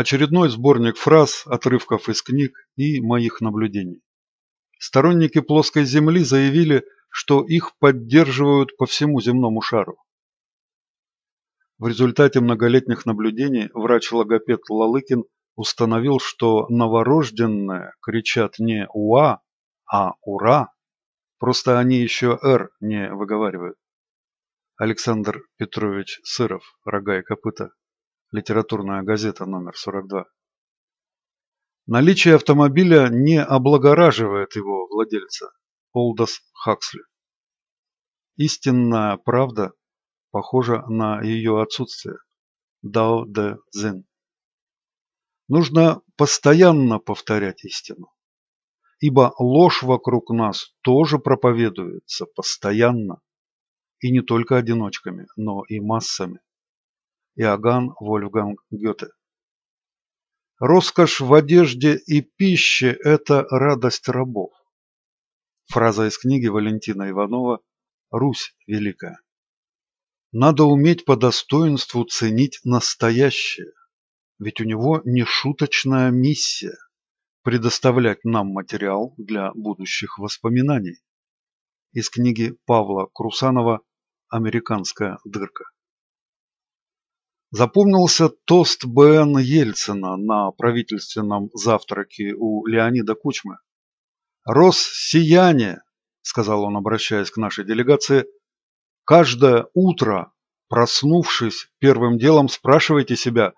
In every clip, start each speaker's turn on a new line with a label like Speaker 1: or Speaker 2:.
Speaker 1: Очередной сборник фраз, отрывков из книг и моих наблюдений. Сторонники плоской Земли заявили, что их поддерживают по всему земному шару. В результате многолетних наблюдений врач-логопед Лалыкин установил, что новорожденные кричат не «Уа», а «Ура», просто они еще «Р» не выговаривают. Александр Петрович Сыров, рога и копыта, литературная газета номер 42. Наличие автомобиля не облагораживает его владельца, Олдос Хаксли. Истинная правда похожа на ее отсутствие, Дао де Зин. Нужно постоянно повторять истину, ибо ложь вокруг нас тоже проповедуется постоянно, и не только одиночками, но и массами. Иоганн Вольфганг Гёте. «Роскошь в одежде и пище – это радость рабов». Фраза из книги Валентина Иванова «Русь великая». Надо уметь по достоинству ценить настоящее, ведь у него нешуточная миссия – предоставлять нам материал для будущих воспоминаний. Из книги Павла Крусанова «Американская дырка». Запомнился тост Б.Н. Ельцина на правительственном завтраке у Леонида Кучмы. «Россияне», – сказал он, обращаясь к нашей делегации, – «каждое утро, проснувшись, первым делом спрашивайте себя,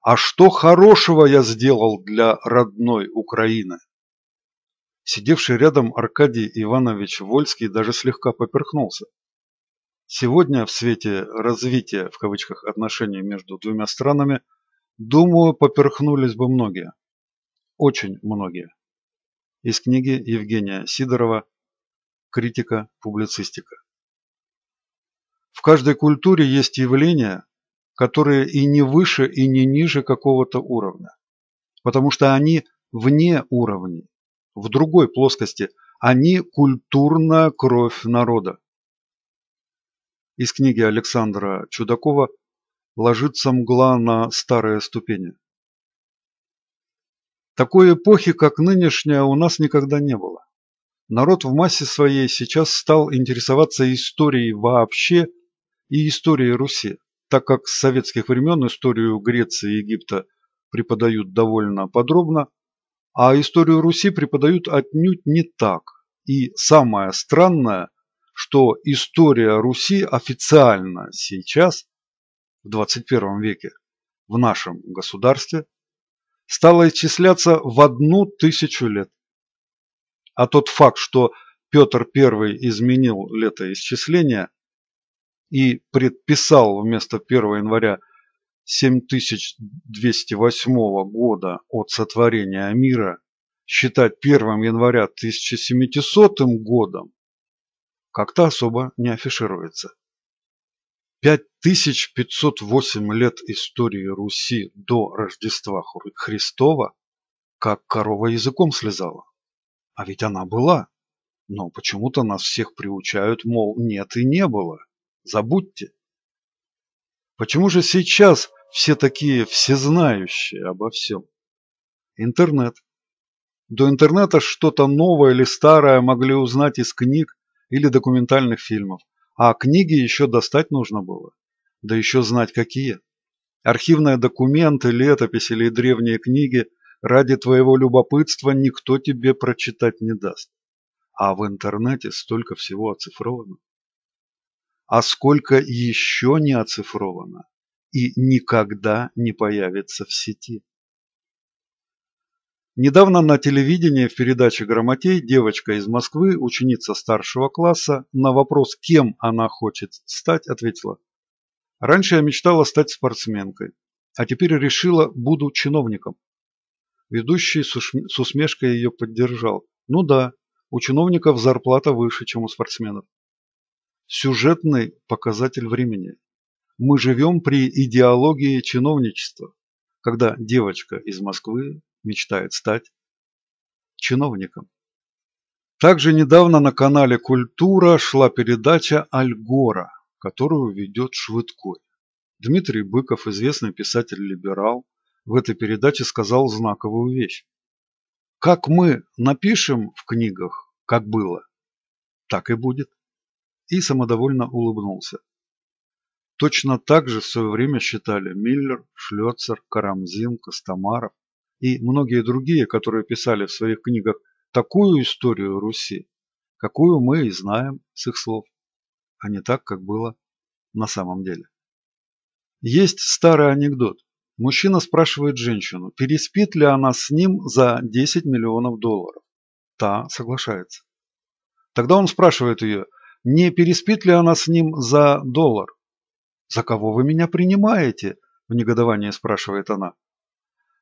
Speaker 1: а что хорошего я сделал для родной Украины?» Сидевший рядом Аркадий Иванович Вольский даже слегка поперхнулся. Сегодня, в свете «развития» в кавычках отношений между двумя странами, думаю, поперхнулись бы многие. Очень многие. Из книги Евгения Сидорова «Критика, публицистика». В каждой культуре есть явления, которые и не выше, и не ниже какого-то уровня, потому что они вне уровней, в другой плоскости, они культурная кровь народа из книги Александра Чудакова «Ложится мгла на старые ступени». Такой эпохи, как нынешняя, у нас никогда не было. Народ в массе своей сейчас стал интересоваться историей вообще и историей Руси, так как с советских времен историю Греции и Египта преподают довольно подробно, а историю Руси преподают отнюдь не так. И самое странное, что история Руси официально сейчас, в 21 веке, в нашем государстве, стала исчисляться в одну тысячу лет. А тот факт, что Петр I изменил летоисчисление и предписал вместо 1 января 7208 года от сотворения мира считать 1 января 1700 годом, как-то особо не афишируется. 5508 лет истории Руси до Рождества Христова как корова языком слезала. А ведь она была. Но почему-то нас всех приучают, мол, нет и не было. Забудьте. Почему же сейчас все такие всезнающие обо всем? Интернет. До интернета что-то новое или старое могли узнать из книг или документальных фильмов, а книги еще достать нужно было. Да еще знать какие. Архивные документы, летописи или древние книги ради твоего любопытства никто тебе прочитать не даст. А в интернете столько всего оцифровано. А сколько еще не оцифровано и никогда не появится в сети. Недавно на телевидении в передаче «Грамотей» девочка из Москвы, ученица старшего класса, на вопрос, кем она хочет стать, ответила «Раньше я мечтала стать спортсменкой, а теперь решила, буду чиновником». Ведущий с усмешкой ее поддержал. Ну да, у чиновников зарплата выше, чем у спортсменов. Сюжетный показатель времени. Мы живем при идеологии чиновничества, когда девочка из Москвы мечтает стать чиновником. Также недавно на канале «Культура» шла передача «Альгора», которую ведет Швыдкой. Дмитрий Быков, известный писатель-либерал, в этой передаче сказал знаковую вещь. Как мы напишем в книгах, как было, так и будет. И самодовольно улыбнулся. Точно так же в свое время считали Миллер, Шлёцер, Карамзин, Костомаров и многие другие, которые писали в своих книгах такую историю Руси, какую мы и знаем с их слов, а не так, как было на самом деле. Есть старый анекдот. Мужчина спрашивает женщину, переспит ли она с ним за 10 миллионов долларов. Та соглашается. Тогда он спрашивает ее, не переспит ли она с ним за доллар. «За кого вы меня принимаете?» – в негодовании спрашивает она.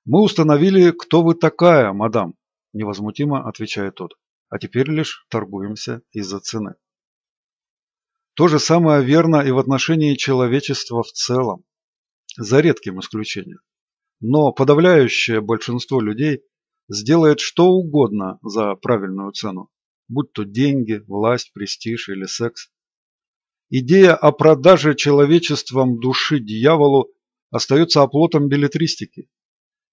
Speaker 1: «Мы установили, кто вы такая, мадам», – невозмутимо отвечает тот. «А теперь лишь торгуемся из-за цены». То же самое верно и в отношении человечества в целом, за редким исключением. Но подавляющее большинство людей сделает что угодно за правильную цену, будь то деньги, власть, престиж или секс. Идея о продаже человечеством души дьяволу остается оплотом билетристики,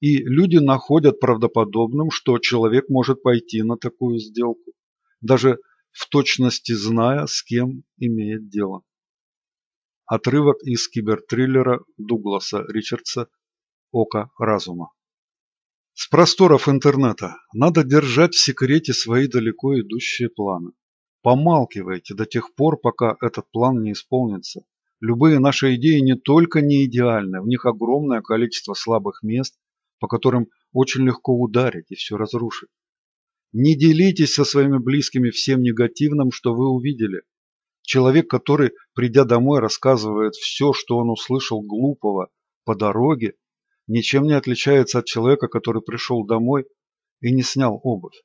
Speaker 1: и люди находят правдоподобным, что человек может пойти на такую сделку, даже в точности зная, с кем имеет дело. Отрывок из кибертриллера Дугласа Ричардса «Око разума». С просторов интернета надо держать в секрете свои далеко идущие планы. Помалкивайте до тех пор, пока этот план не исполнится. Любые наши идеи не только не идеальны, в них огромное количество слабых мест по которым очень легко ударить и все разрушить. Не делитесь со своими близкими всем негативным, что вы увидели. Человек, который, придя домой, рассказывает все, что он услышал глупого по дороге, ничем не отличается от человека, который пришел домой и не снял обувь.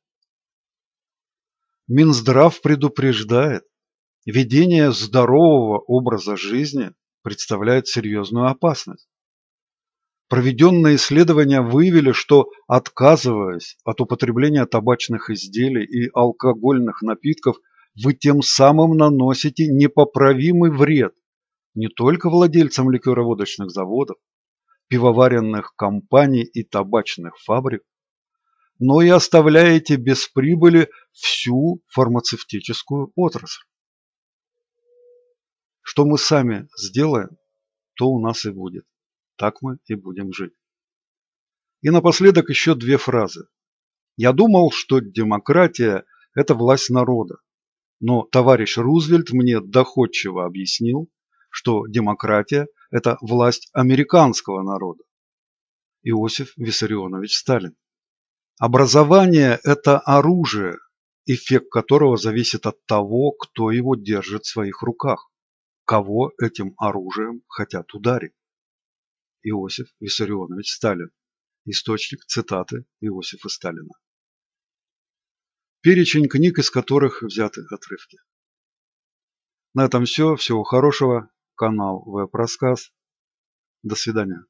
Speaker 1: Минздрав предупреждает, ведение здорового образа жизни представляет серьезную опасность. Проведенные исследования выявили, что, отказываясь от употребления табачных изделий и алкогольных напитков, вы тем самым наносите непоправимый вред не только владельцам ликероводочных заводов, пивоваренных компаний и табачных фабрик, но и оставляете без прибыли всю фармацевтическую отрасль. Что мы сами сделаем, то у нас и будет. Так мы и будем жить. И напоследок еще две фразы. Я думал, что демократия – это власть народа. Но товарищ Рузвельт мне доходчиво объяснил, что демократия – это власть американского народа. Иосиф Виссарионович Сталин. Образование – это оружие, эффект которого зависит от того, кто его держит в своих руках, кого этим оружием хотят ударить. Иосиф Виссарионович Сталин. Источник цитаты Иосифа Сталина. Перечень книг, из которых взяты отрывки. На этом все. Всего хорошего. Канал Веб Рассказ. До свидания.